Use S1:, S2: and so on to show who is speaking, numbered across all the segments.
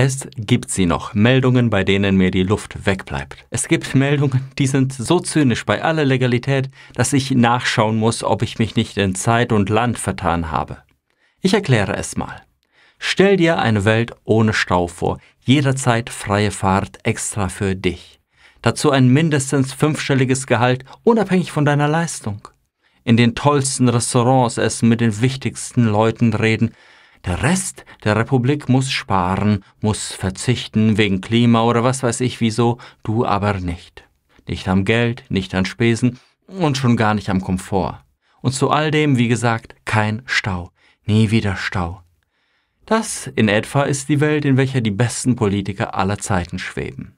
S1: Es gibt sie noch, Meldungen, bei denen mir die Luft wegbleibt. Es gibt Meldungen, die sind so zynisch bei aller Legalität, dass ich nachschauen muss, ob ich mich nicht in Zeit und Land vertan habe. Ich erkläre es mal. Stell dir eine Welt ohne Stau vor, jederzeit freie Fahrt extra für dich. Dazu ein mindestens fünfstelliges Gehalt, unabhängig von deiner Leistung. In den tollsten Restaurants essen, mit den wichtigsten Leuten reden, der Rest der Republik muss sparen, muss verzichten wegen Klima oder was weiß ich wieso, du aber nicht. Nicht am Geld, nicht an Spesen und schon gar nicht am Komfort. Und zu all dem, wie gesagt, kein Stau, nie wieder Stau. Das in etwa ist die Welt, in welcher die besten Politiker aller Zeiten schweben.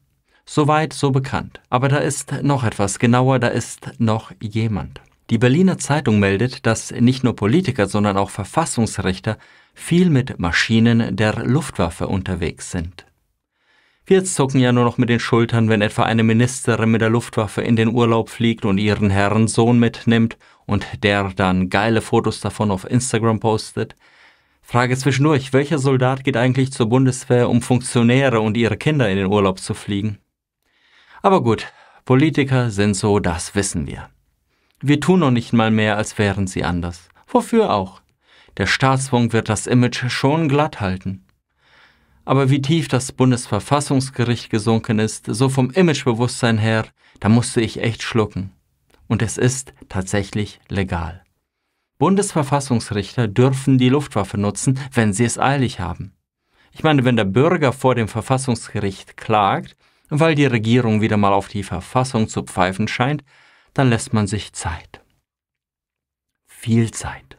S1: Soweit so bekannt. Aber da ist noch etwas genauer, da ist noch jemand. Die Berliner Zeitung meldet, dass nicht nur Politiker, sondern auch Verfassungsrichter viel mit Maschinen der Luftwaffe unterwegs sind. Wir zucken ja nur noch mit den Schultern, wenn etwa eine Ministerin mit der Luftwaffe in den Urlaub fliegt und ihren Herrn Sohn mitnimmt und der dann geile Fotos davon auf Instagram postet. Frage zwischendurch, welcher Soldat geht eigentlich zur Bundeswehr, um Funktionäre und ihre Kinder in den Urlaub zu fliegen? Aber gut, Politiker sind so, das wissen wir. Wir tun noch nicht mal mehr, als wären sie anders. Wofür auch? Der Staatsfunk wird das Image schon glatt halten. Aber wie tief das Bundesverfassungsgericht gesunken ist, so vom Imagebewusstsein her, da musste ich echt schlucken. Und es ist tatsächlich legal. Bundesverfassungsrichter dürfen die Luftwaffe nutzen, wenn sie es eilig haben. Ich meine, wenn der Bürger vor dem Verfassungsgericht klagt, weil die Regierung wieder mal auf die Verfassung zu pfeifen scheint, dann lässt man sich Zeit. Viel Zeit.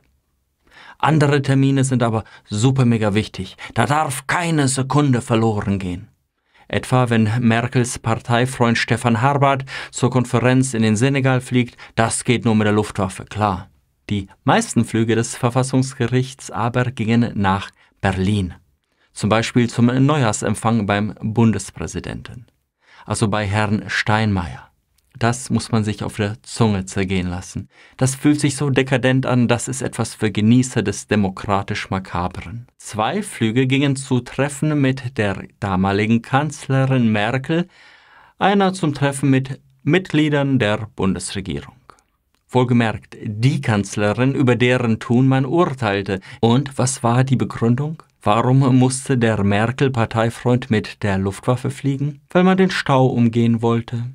S1: Andere Termine sind aber super mega wichtig. Da darf keine Sekunde verloren gehen. Etwa wenn Merkels Parteifreund Stefan Harbert zur Konferenz in den Senegal fliegt, das geht nur mit der Luftwaffe, klar. Die meisten Flüge des Verfassungsgerichts aber gingen nach Berlin. Zum Beispiel zum Neujahrsempfang beim Bundespräsidenten. Also bei Herrn Steinmeier das muss man sich auf der Zunge zergehen lassen. Das fühlt sich so dekadent an, das ist etwas für Genießer des demokratisch Makabren. Zwei Flüge gingen zu Treffen mit der damaligen Kanzlerin Merkel, einer zum Treffen mit Mitgliedern der Bundesregierung. Wohlgemerkt, die Kanzlerin, über deren Tun man urteilte. Und was war die Begründung? Warum musste der Merkel-Parteifreund mit der Luftwaffe fliegen? Weil man den Stau umgehen wollte.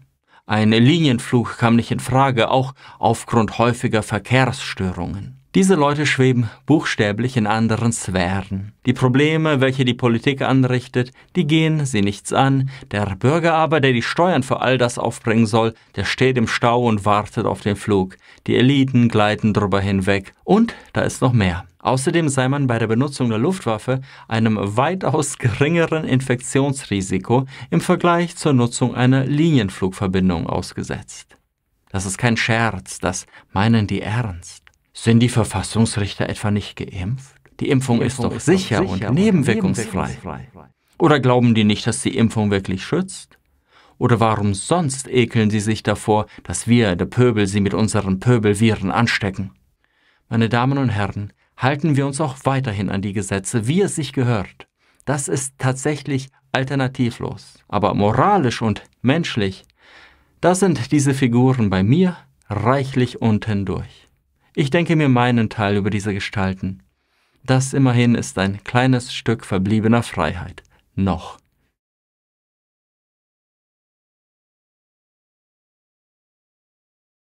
S1: Ein Linienflug kam nicht in Frage, auch aufgrund häufiger Verkehrsstörungen. Diese Leute schweben buchstäblich in anderen Sphären. Die Probleme, welche die Politik anrichtet, die gehen sie nichts an. Der Bürger aber, der die Steuern für all das aufbringen soll, der steht im Stau und wartet auf den Flug. Die Eliten gleiten drüber hinweg. Und da ist noch mehr. Außerdem sei man bei der Benutzung der Luftwaffe einem weitaus geringeren Infektionsrisiko im Vergleich zur Nutzung einer Linienflugverbindung ausgesetzt. Das ist kein Scherz, das meinen die ernst. Sind die Verfassungsrichter etwa nicht geimpft? Die Impfung, die Impfung ist, doch, ist sicher doch sicher, und, nebenwirkungsfrei. Oder glauben die nicht, dass die Impfung wirklich schützt? Oder warum sonst ekeln sie sich davor, dass wir, der Pöbel, sie mit unseren Pöbelviren anstecken? Meine Damen und Herren, halten wir uns auch weiterhin an die Gesetze, wie es sich gehört. Das ist tatsächlich alternativlos. Aber moralisch und menschlich, da sind diese Figuren bei mir reichlich unten durch. Ich denke mir meinen Teil über diese Gestalten. Das immerhin ist ein kleines Stück verbliebener Freiheit. Noch.